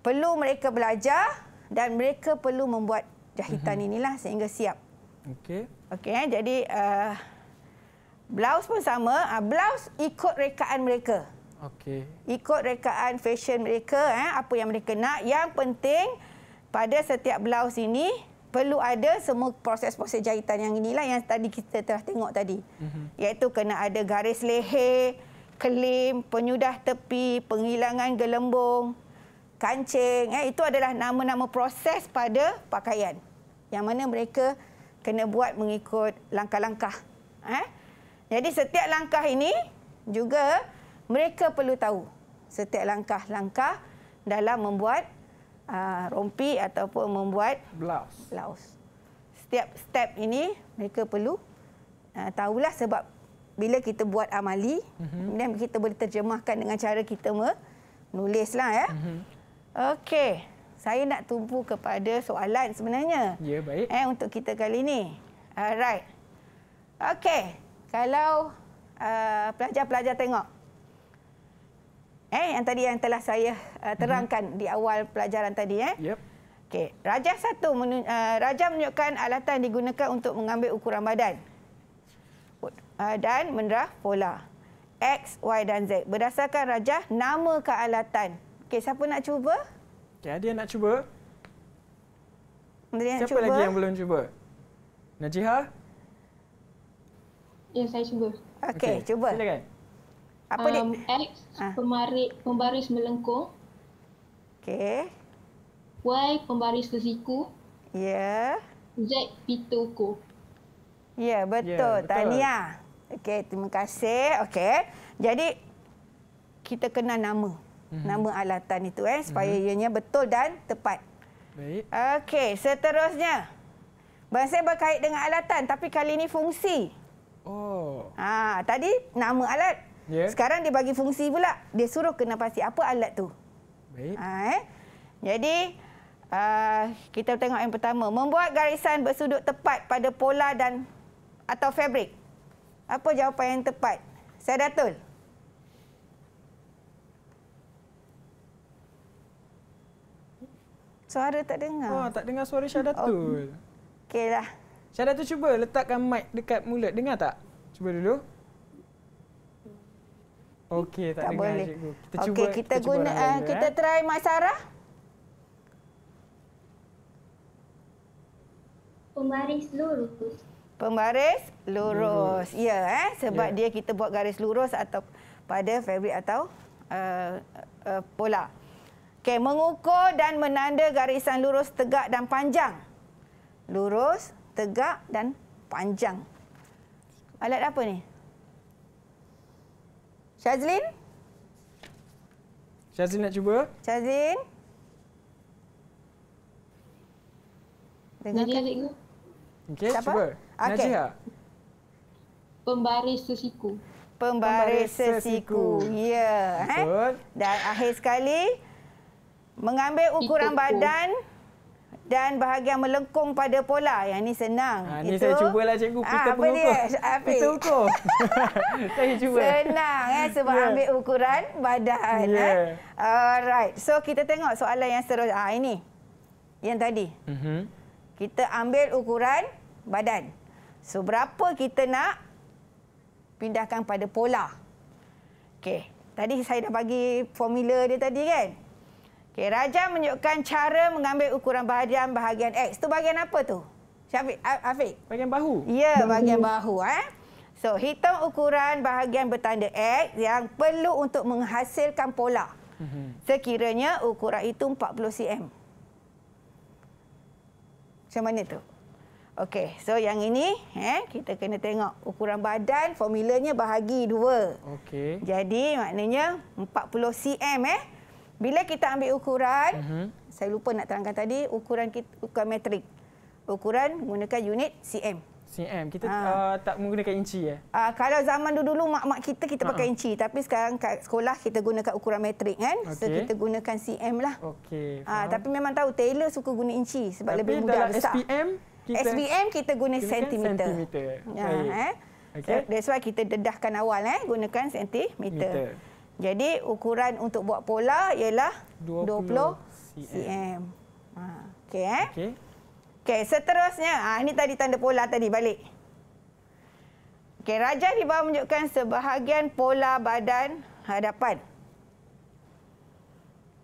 perlu mereka belajar dan mereka perlu membuat jahitan mhm. inilah sehingga siap. Okey. Okey, eh? jadi uh, blouse pun sama, uh, blouse ikut rekaan mereka. Okey. Ikut rekaan fashion mereka eh apa yang mereka nak. Yang penting pada setiap blouse ini perlu ada semua proses-proses jahitan yang inilah yang tadi kita telah tengok tadi. Mm-hmm. Iaitu kena ada garis leher, kelim, penyudah tepi, penghilangan gelembung, kancing. Eh, itu adalah nama-nama proses pada pakaian. Yang mana mereka kena buat mengikut langkah-langkah. Eh? Jadi setiap langkah ini juga mereka perlu tahu. Setiap langkah-langkah dalam membuat Uh, rompi ataupun membuat blouse. blouse. Setiap step ini mereka perlu uh, tahulah sebab bila kita buat amali, mm-hmm. kita boleh terjemahkan dengan cara kita menulislah ya. Mm-hmm. Okey, saya nak tumpu kepada soalan sebenarnya. Ya, yeah, baik. Eh untuk kita kali ini. Alright. Okey, kalau uh, pelajar-pelajar tengok eh yang tadi yang telah saya uh, terangkan mm-hmm. di awal pelajaran tadi eh. Yep. Okey, rajah satu menu, uh, eh, rajah menunjukkan alatan digunakan untuk mengambil ukuran badan. Uh, dan menerah pola X, Y dan Z. Berdasarkan rajah nama ke alatan. Okey, siapa nak cuba? Okey, ada yang nak cuba? Ada yang siapa cuba? lagi yang belum cuba? Najihah? Ya, saya cuba. Okey, okay. cuba. Silakan. Apa um, dia? X ah. pembaris, ha. pembaris melengkung. Okey. Y pembaris kesiku. Ya. Yeah. Z pituku. Ya, yeah, betul. Yeah, betul. Tania. Okey, terima kasih. Okey. Jadi kita kena nama. Mm-hmm. Nama alatan itu eh supaya mm-hmm. ianya betul dan tepat. Baik. Okey, seterusnya. Bahasa berkait dengan alatan tapi kali ini fungsi. Oh. Ha, tadi nama alat Yeah. Sekarang dia bagi fungsi pula. Dia suruh kena pasti apa alat tu. Baik. Ha, eh? Jadi uh, kita tengok yang pertama. Membuat garisan bersudut tepat pada pola dan atau fabrik. Apa jawapan yang tepat? Saya datul. Suara tak dengar. Oh, tak dengar suara Syadatul. Oh. Okeylah. Syadatul cuba letakkan mic dekat mulut. Dengar tak? Cuba dulu. Okey, tak, tak boleh. Kita okay, cuba. Okey, kita, kita guna uh, kita eh. try Mak Sarah. Pembaris lurus. Pembaris lurus. lurus. Ya eh sebab ya. dia kita buat garis lurus atau pada fabric atau uh, uh, pola. Okey, mengukur dan menanda garisan lurus tegak dan panjang. Lurus, tegak dan panjang. Alat apa ni? Shazlin? Shazlin nak cuba? Shazlin? Dengarkan. Najihah cikgu. Okey, cuba. Okay. Najihah. Pembaris sesiku. Pembaris sesiku. Ya. Yeah. Dan akhir sekali, mengambil ukuran Ikut badan dan bahagian melengkung pada pola. Yang ni senang. Ha, ah, ini saya cubalah cikgu. Ha, apa dia? Pita ukur. saya cuba. Senang eh, sebab yeah. ambil ukuran badan. Yeah. Eh. Alright. So kita tengok soalan yang seterusnya. Ha, ini. Yang tadi. Mm -hmm. Kita ambil ukuran badan. So berapa kita nak pindahkan pada pola. Okey. Tadi saya dah bagi formula dia tadi kan. Okey, Raja menunjukkan cara mengambil ukuran badan bahagian X. Tu bahagian apa tu? Syafiq, Afiq. Bahagian bahu. Ya, bahagian bahu. eh. So, hitung ukuran bahagian bertanda X yang perlu untuk menghasilkan pola. Mhm. Sekiranya ukuran itu 40 cm. Macam mana tu? Okey, so yang ini eh, kita kena tengok ukuran badan formulanya bahagi dua. Okey. Jadi maknanya 40 cm eh. Bila kita ambil ukuran, uh-huh. saya lupa nak terangkan tadi, ukuran kita ukuran metrik. Ukuran menggunakan unit cm. CM kita ha. uh, tak menggunakan inci ya. Ah uh, kalau zaman dulu-dulu mak-mak kita kita pakai uh inci tapi sekarang kat sekolah kita gunakan ukuran metrik kan. Okay. So kita gunakan CM lah. Okey. uh, tapi memang tahu Taylor suka guna inci sebab tapi lebih mudah dalam besar. SPM kita SPM kita guna sentimeter. Sentimeter. Ya eh. Okay. So, that's why kita dedahkan awal eh gunakan sentimeter. Meter. Jadi ukuran untuk buat pola ialah 20, 20 cm. Okey. Eh? Okay. Okey, seterusnya. Ah, ini tadi tanda pola tadi. Balik. Okey, Raja di bawah menunjukkan sebahagian pola badan hadapan.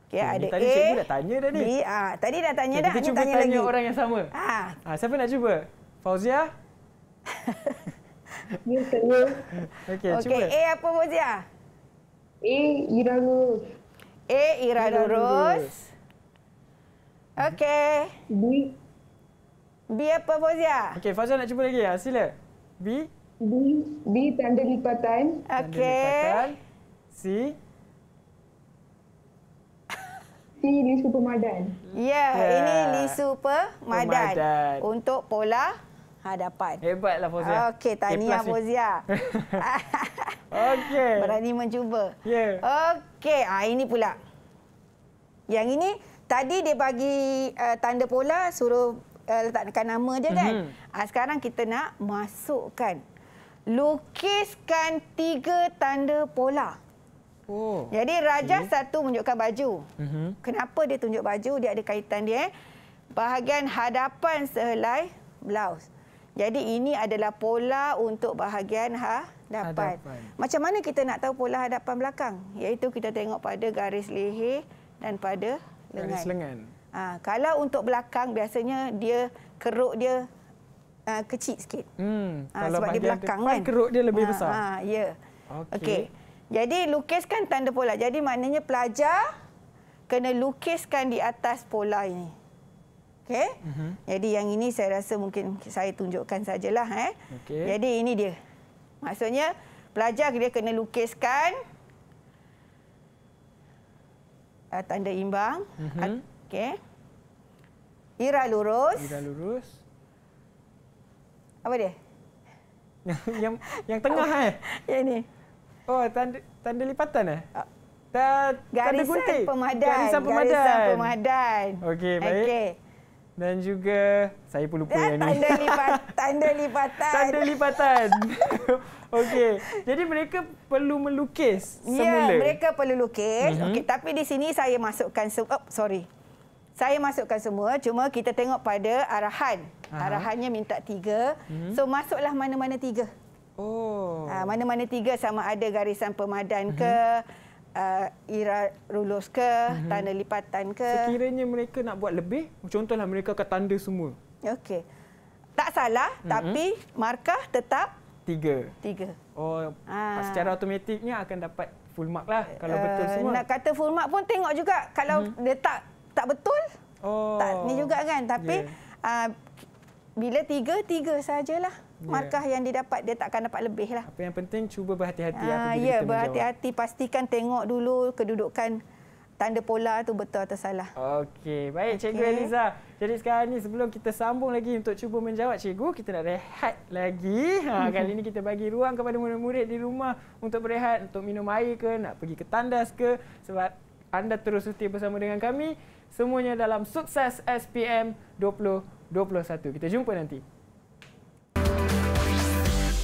Okey, okay, ada tadi A. Tadi cikgu dah tanya dah ni. B, ah, tadi dah tanya okay, dah. Kita cuba tanya, tanya lagi. orang yang sama. Ah. ah, siapa nak cuba? Fauzia? Ya, saya. Okey, cuba. A apa Fauzia? A Ira Nurus. A Ira Nurus. Okey. B B apa Fozia? Okey, Fozia nak cuba lagi ya. Sila. B B B tanda lipatan. Okey. C C Lisu Pemadan. Ya, yeah, yeah. ini Lisu Pemadan. Pemadan. Untuk pola hadapan. Hebatlah Fozia. Okey, tahniah Fozia. Okey. Berani mencuba. Ya. Yeah. Okey, ah ini pula. Yang ini tadi dia bagi uh, tanda pola suruh uh, letakkan nama dia kan. Mm -hmm. ah, sekarang kita nak masukkan lukiskan tiga tanda pola. Oh. Jadi Raja okay. satu tunjukkan baju. Mm -hmm. Kenapa dia tunjuk baju? Dia ada kaitan dia eh. Bahagian hadapan sehelai blouse. Jadi ini adalah pola untuk bahagian h ha, dapat. Macam mana kita nak tahu pola hadapan belakang? Iaitu kita tengok pada garis leher dan pada lengan. Garis lengan. Ha, kalau untuk belakang biasanya dia keruk dia uh, kecil sikit. Hmm, ha, kalau sebab di belakang depan, kan. keruk dia lebih ha, besar. Ha, ya. Okey. Okay. Jadi lukiskan tanda pola. Jadi maknanya pelajar kena lukiskan di atas pola ini. Okay, Uh mhm. -huh. Jadi yang ini saya rasa mungkin saya tunjukkan sajalah eh. Okay. Jadi ini dia. Maksudnya pelajar dia kena lukiskan uh, tanda imbang. Uh mhm. -huh. Okey. Ira lurus. Ira lurus. Apa dia? yang yang tengah eh. Yang ini. Oh, tanda tanda lipatan eh? Ah. Tanda garisan pemadan. Garisan pemadan. Garisan pemadan. Okey, baik. Okey dan juga saya pun lupa yang ni. Tanda lipatan. Tanda lipatan. tanda lipatan. Okey. Jadi mereka perlu melukis ya, semula. Ya, mereka perlu lukis. Mm-hmm. Okey, tapi di sini saya masukkan semua. Oh, sorry. Saya masukkan semua. Cuma kita tengok pada arahan. Aha. Arahannya minta tiga. hmm So, masuklah mana-mana tiga. Oh. Ah, mana-mana tiga sama ada garisan pemadan hmm ke uh, ira rulus ke, mm-hmm. tanda lipatan ke. Sekiranya mereka nak buat lebih, contohlah mereka akan tanda semua. Okey. Tak salah, mm-hmm. tapi markah tetap? Tiga. Tiga. Oh, ha. secara automatiknya akan dapat full mark lah kalau uh, betul eh, semua. Nak kata full mark pun tengok juga kalau mm-hmm. dia tak, tak betul, oh. tak ni juga kan. Tapi yeah. uh, bila tiga, tiga sajalah. Ya. markah yeah. yang didapat dia takkan dapat lebih lah. Apa yang penting cuba berhati-hati. Ah, ya, yeah, berhati-hati. Pastikan tengok dulu kedudukan tanda pola tu betul atau salah. Okey, baik okay. Cikgu Eliza. Jadi sekarang ni sebelum kita sambung lagi untuk cuba menjawab Cikgu, kita nak rehat lagi. Ha, kali ini kita bagi ruang kepada murid-murid di rumah untuk berehat, untuk minum air ke, nak pergi ke tandas ke. Sebab anda terus setia bersama dengan kami. Semuanya dalam sukses SPM 2021. Kita jumpa nanti.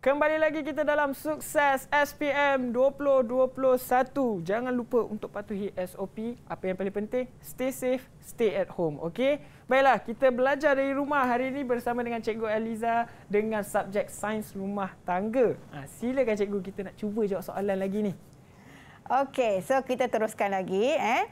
Kembali lagi kita dalam sukses SPM 2021. Jangan lupa untuk patuhi SOP. Apa yang paling penting, stay safe, stay at home. Okay? Baiklah, kita belajar dari rumah hari ini bersama dengan Cikgu Eliza dengan subjek sains rumah tangga. Ha, silakan Cikgu, kita nak cuba jawab soalan lagi ni. Okay, so kita teruskan lagi. Eh?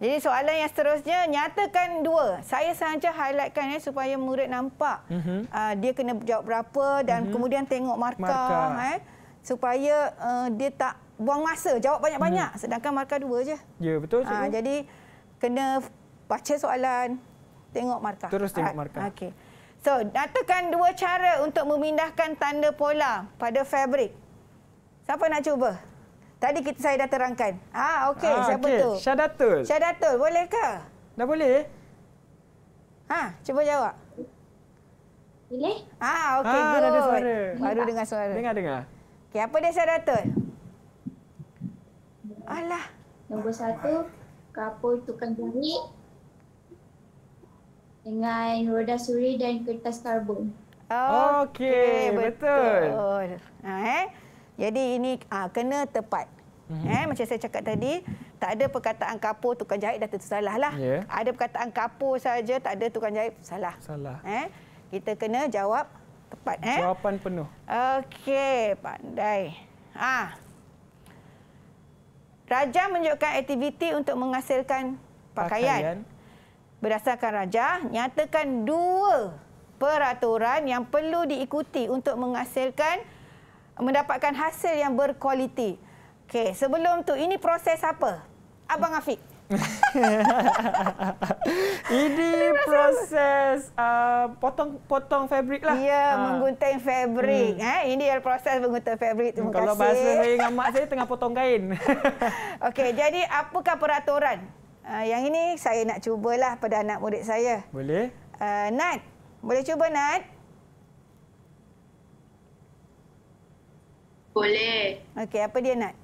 Jadi soalan yang seterusnya, nyatakan dua. Saya sahaja highlightkan ya, supaya murid nampak mm -hmm. uh, dia kena jawab berapa dan mm -hmm. kemudian tengok markah. Marka. Eh, supaya uh, dia tak buang masa, jawab banyak-banyak. Mm. Sedangkan markah dua saja. Ya, betul. Uh, jadi kena baca soalan, tengok markah. Terus tengok ah, markah. Okay. So, nyatakan dua cara untuk memindahkan tanda pola pada fabrik. Siapa nak Cuba. Tadi kita saya dah terangkan. Ah, okey. Ah, siapa okay. tu? Syadatul. Syadatul, boleh ke? Dah boleh. Ha, cuba jawab. Boleh? Ah, okey. Ah, good. Ada suara. Baru dengar suara. Dengar, dengar. Okey, apa dia Syadatul? Alah. Nombor satu, kapur tukang jahit dengan roda suri dan kertas karbon. Okey, okay, betul. betul. Ha, eh? Jadi ini uh, kena tepat. Mm-hmm. Eh macam saya cakap tadi, tak ada perkataan kapur tukang jahit dah tentu salah lah. Yeah. Ada perkataan kapur saja tak ada tukang jahit salah. Salah. Eh kita kena jawab tepat eh. Jawapan penuh. Okey, pandai. Ha. Raja menunjukkan aktiviti untuk menghasilkan pakaian. pakaian. Berdasarkan raja, nyatakan dua peraturan yang perlu diikuti untuk menghasilkan pakaian mendapatkan hasil yang berkualiti. Okey, sebelum tu ini proses apa? Abang Afiq ini proses potong-potong uh, fabrik lah. Ya, ha. menggunting fabrik. Hmm. Eh, ini adalah proses menggunting fabrik. Terima Kalau kasih. Kalau bahasa saya dengan mak saya tengah potong kain. Okey, jadi apakah peraturan? Uh, yang ini saya nak cubalah pada anak murid saya. Boleh. Uh, Nat, boleh cuba Nat? Boleh. Okey, apa dia nak?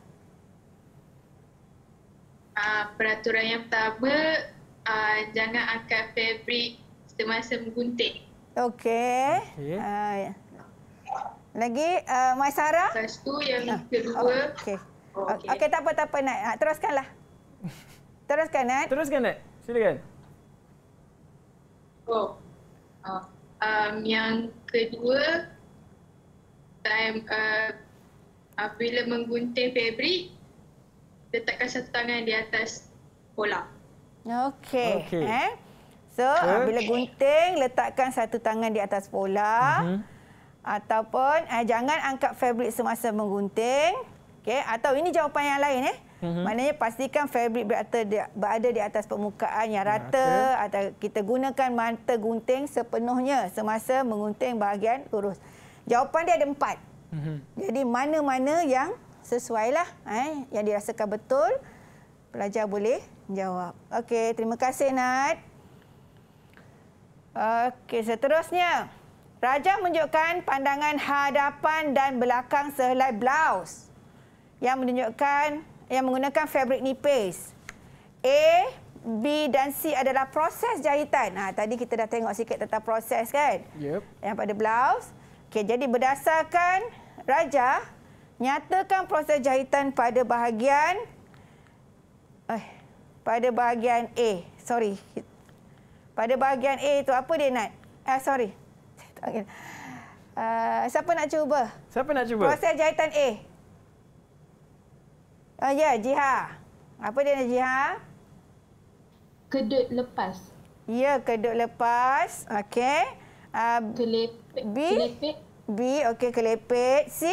Uh, peraturan yang pertama, uh, jangan angkat fabric semasa mengguntik. Okey. Okay. Uh, ah, ya. lagi, uh, Mai Sarah. Lepas tu yang uh. kedua. Oh, Okey, okay. okay, tak apa, tak apa nak. Uh, teruskanlah. Teruskan, Nat. Teruskan, Nat. Silakan. Oh. Uh, um, yang kedua, time, uh, apabila menggunting fabric letakkan satu tangan di atas pola. Okey. Okay. Eh? So okay. bila gunting letakkan satu tangan di atas pola uh mhm. -huh. ataupun eh, jangan angkat fabric semasa menggunting. Okay. atau ini jawapan yang lain eh. Uh mhm. -huh. Maknanya pastikan fabric berada di atas permukaan yang ya, rata uh -huh. atau kita gunakan mata gunting sepenuhnya semasa menggunting bahagian lurus. Jawapan dia ada empat. Mhm. Jadi mana-mana yang sesuailah eh yang dirasakan betul pelajar boleh jawab. Okey, terima kasih Nat. Okey, seterusnya. Raja menunjukkan pandangan hadapan dan belakang sehelai blouse yang menunjukkan yang menggunakan fabric nipis. A, B dan C adalah proses jahitan. Ha, tadi kita dah tengok sikit tentang proses kan? Yep. Yang pada blouse. Okey, jadi berdasarkan raja nyatakan proses jahitan pada bahagian eh pada bahagian A. Sorry. Pada bahagian A itu apa dia nak? Eh ah, sorry. Okay. Uh, ah, siapa nak cuba? Siapa nak cuba? Proses jahitan A. Oh ya, yeah, Jiha. Apa dia nak Jiha? Kedut lepas. Ya, kedut lepas. Okey. Uh, kelepek. B. B. Okey, kelepek. C.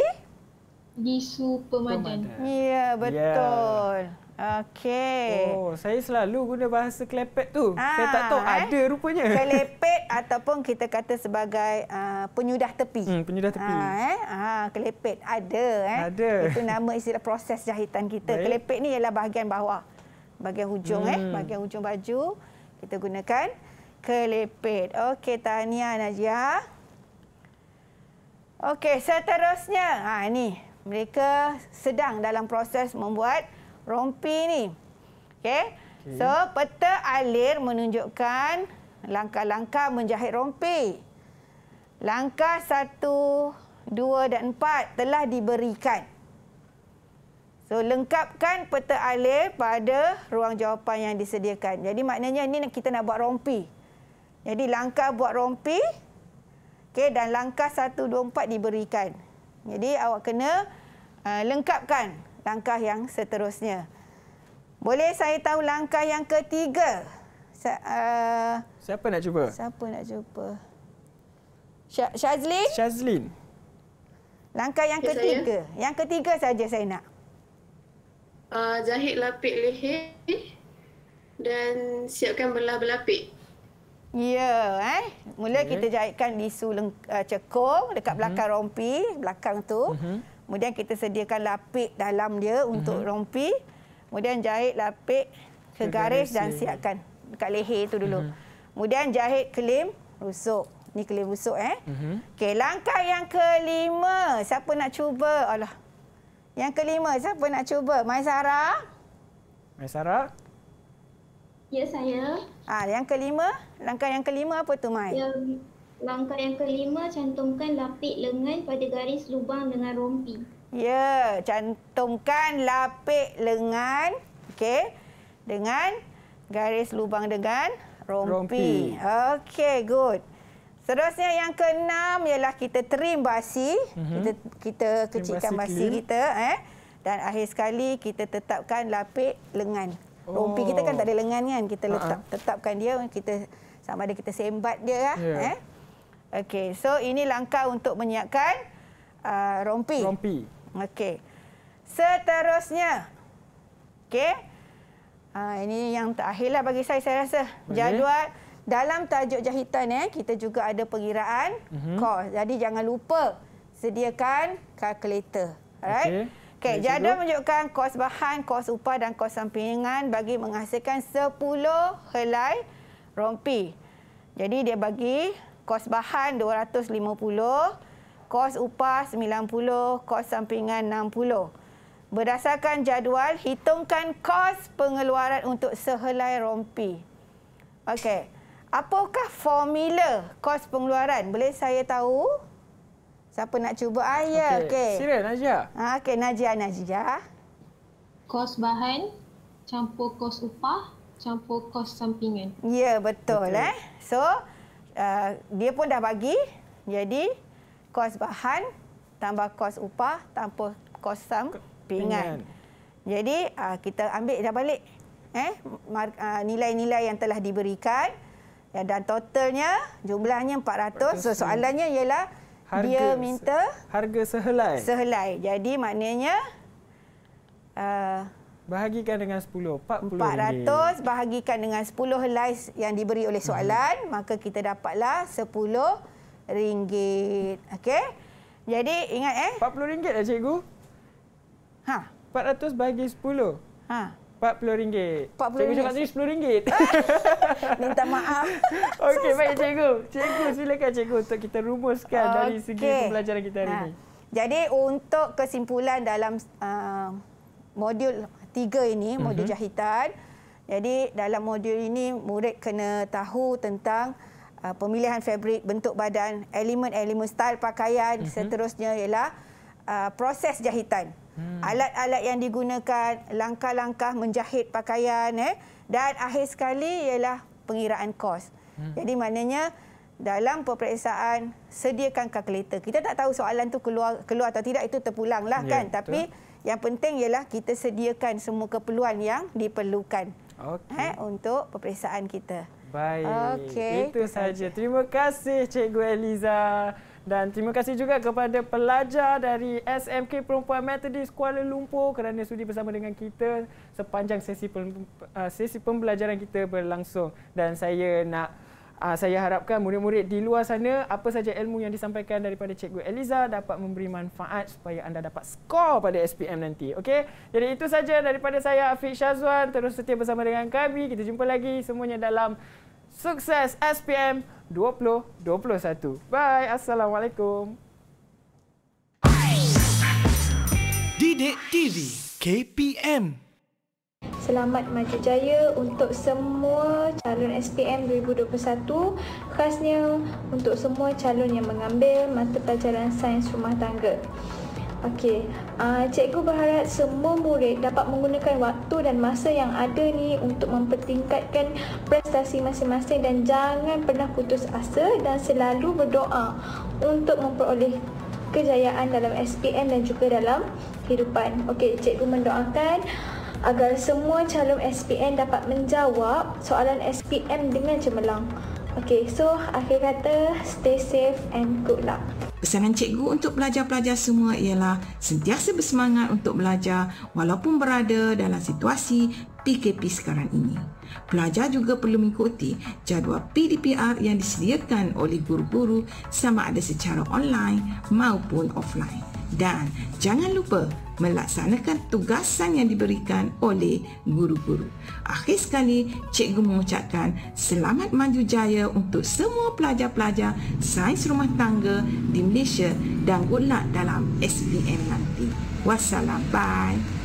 Gisu pemadan. Ya, yeah, betul. Yeah. Okey. Oh, saya selalu guna bahasa kelepek tu. Aa, saya tak tahu ah, eh? ada rupanya. Kelepek ataupun kita kata sebagai uh, penyudah tepi. Hmm, penyudah tepi. Ah, eh? kelepek ada eh. Ada. Itu nama istilah proses jahitan kita. Baik. Kelepek ni ialah bahagian bawah. Bahagian hujung eh? hmm. eh, bahagian hujung baju kita gunakan kelepit. Okey, tahniah Najihah. Okey, seterusnya. Ha, ni, mereka sedang dalam proses membuat rompi ni. Okey. So, peta alir menunjukkan langkah-langkah menjahit rompi. Langkah satu, dua dan empat telah diberikan. So, lengkapkan peta alir pada ruang jawapan yang disediakan. Jadi, maknanya ini kita nak buat rompi. Jadi langkah buat rompi okey dan langkah 1 2 4 diberikan. Jadi awak kena uh, lengkapkan langkah yang seterusnya. Boleh saya tahu langkah yang ketiga? Sa uh, siapa nak cuba? Siapa nak cuba? Shazlin? Shazlin. Langkah yang okay, ya, ketiga. Saya. Yang ketiga saja saya nak. Uh, jahit lapik leher dan siapkan belah belapik. Ya, eh. Mula okay. kita jahitkan lisu leng- uh, cekung dekat uh-huh. belakang mhm. rompi, belakang tu. Uh-huh. Kemudian kita sediakan lapik dalam dia untuk uh-huh. rompi. Kemudian jahit lapik ke garis dan ya. siapkan dekat leher itu dulu. Uh-huh. Kemudian jahit kelim rusuk. Ni kelim rusuk eh. Uh-huh. Okey, langkah yang kelima. Siapa nak cuba? Allah. Yang kelima, siapa nak cuba? Maisara. Maisara. Ya, saya. Ah, ha, yang kelima, langkah yang kelima apa tu, Mai? Yang langkah yang kelima cantumkan lapik lengan pada garis lubang dengan rompi. Ya, cantumkan lapik lengan, okey, dengan garis lubang dengan rompi. rompi. Okey, good. Seterusnya yang keenam ialah kita trim basi. Mm -hmm. Kita kita kecikkan trim basi, basi kita eh. Dan akhir sekali kita tetapkan lapik lengan. Oh. Rompi kita kan tak ada lengan kan. Kita letak uh-huh. tetapkan dia kita sama ada kita sembat dia lah, yeah. eh. Okey, so ini langkah untuk menyiapkan uh, rompi. Rompi. Okey. Seterusnya. Okey. Ha, ini yang terakhirlah bagi saya saya rasa. Okay. Jadual dalam tajuk jahitan eh kita juga ada pengiraan uh-huh. Mhm. kos. Jadi jangan lupa sediakan kalkulator. Alright. Okay. Okey, jadual cikgu. menunjukkan kos bahan, kos upah dan kos sampingan bagi menghasilkan 10 helai rompi. Jadi dia bagi kos bahan 250, kos upah 90, kos sampingan 60. Berdasarkan jadual, hitungkan kos pengeluaran untuk sehelai rompi. Okey. Apakah formula kos pengeluaran? Boleh saya tahu? Siapa nak cuba? Ayah, okey. Okay. Sila, Najia. Ah, okey, Najia, Najia. Kos bahan campur kos upah campur kos sampingan. Ya, betul. betul. Eh. So, uh, dia pun dah bagi. Jadi, kos bahan tambah kos upah tambah kos sampingan. Pingan. Jadi, uh, kita ambil dah balik eh ah, nilai-nilai uh, yang telah diberikan. Ya, dan totalnya, jumlahnya 400. So, soalannya ialah harga dia minta se harga sehelai. Sehelai. Jadi maknanya uh, bahagikan dengan 10 40 400 bahagikan dengan 10 helai yang diberi oleh mhm. soalan hmm. maka kita dapatlah 10 ringgit. Okey. Jadi ingat eh 40 ringgitlah cikgu. Ha. 400 bahagi 10. Ha. RM40. Cikgu cakap tadi RM10. Minta maaf. Okey, baik cikgu. Cikgu, silakan cikgu untuk kita rumuskan okay. dari segi pembelajaran kita hari ha. ini. Jadi untuk kesimpulan dalam uh, modul tiga ini, mhm. modul uh-huh. jahitan. Jadi dalam modul ini, murid kena tahu tentang uh, pemilihan fabrik, bentuk badan, elemen-elemen style pakaian. Uh-huh. Seterusnya ialah uh, proses jahitan. Hmm. alat-alat hmm. yang digunakan, langkah-langkah menjahit pakaian eh dan akhir sekali ialah pengiraan kos. Hmm. Jadi maknanya dalam peperiksaan sediakan kalkulator. Kita tak tahu soalan tu keluar keluar atau tidak itu terpulanglah ya, kan betul. tapi yang penting ialah kita sediakan semua keperluan yang diperlukan. Okay. Eh, untuk peperiksaan kita. Baik. Okay. Itu, itu saja. Terima kasih Cikgu Eliza. Dan terima kasih juga kepada pelajar dari SMK Perempuan Methodist Kuala Lumpur kerana sudi bersama dengan kita sepanjang sesi uh, sesi pembelajaran kita berlangsung. Dan saya nak uh, saya harapkan murid-murid di luar sana apa saja ilmu yang disampaikan daripada Cikgu Eliza dapat memberi manfaat supaya anda dapat skor pada SPM nanti. Okey. Jadi itu saja daripada saya Afiq Syazwan terus setia bersama dengan kami. Kita jumpa lagi semuanya dalam sukses SPM 2020. 2021. Bye. Assalamualaikum. Didik TV KPM Selamat Maju Jaya untuk semua calon SPM 2021 khasnya untuk semua calon yang mengambil mata pelajaran sains rumah tangga. Okey, uh, cikgu berharap semua murid dapat menggunakan waktu dan masa yang ada ni untuk mempertingkatkan prestasi masing-masing dan jangan pernah putus asa dan selalu berdoa untuk memperoleh kejayaan dalam SPM dan juga dalam kehidupan. Okey, cikgu mendoakan agar semua calon SPM dapat menjawab soalan SPM dengan cemerlang. Okey, so akhir kata stay safe and good luck. Pesanan cikgu untuk pelajar-pelajar semua ialah sentiasa bersemangat untuk belajar walaupun berada dalam situasi PKP sekarang ini. Pelajar juga perlu mengikuti jadual PDPR yang disediakan oleh guru-guru sama ada secara online maupun offline dan jangan lupa melaksanakan tugasan yang diberikan oleh guru-guru. Akhir sekali, cikgu mengucapkan selamat maju jaya untuk semua pelajar-pelajar sains rumah tangga di Malaysia dan good luck dalam SPM nanti. Wassalam, bye.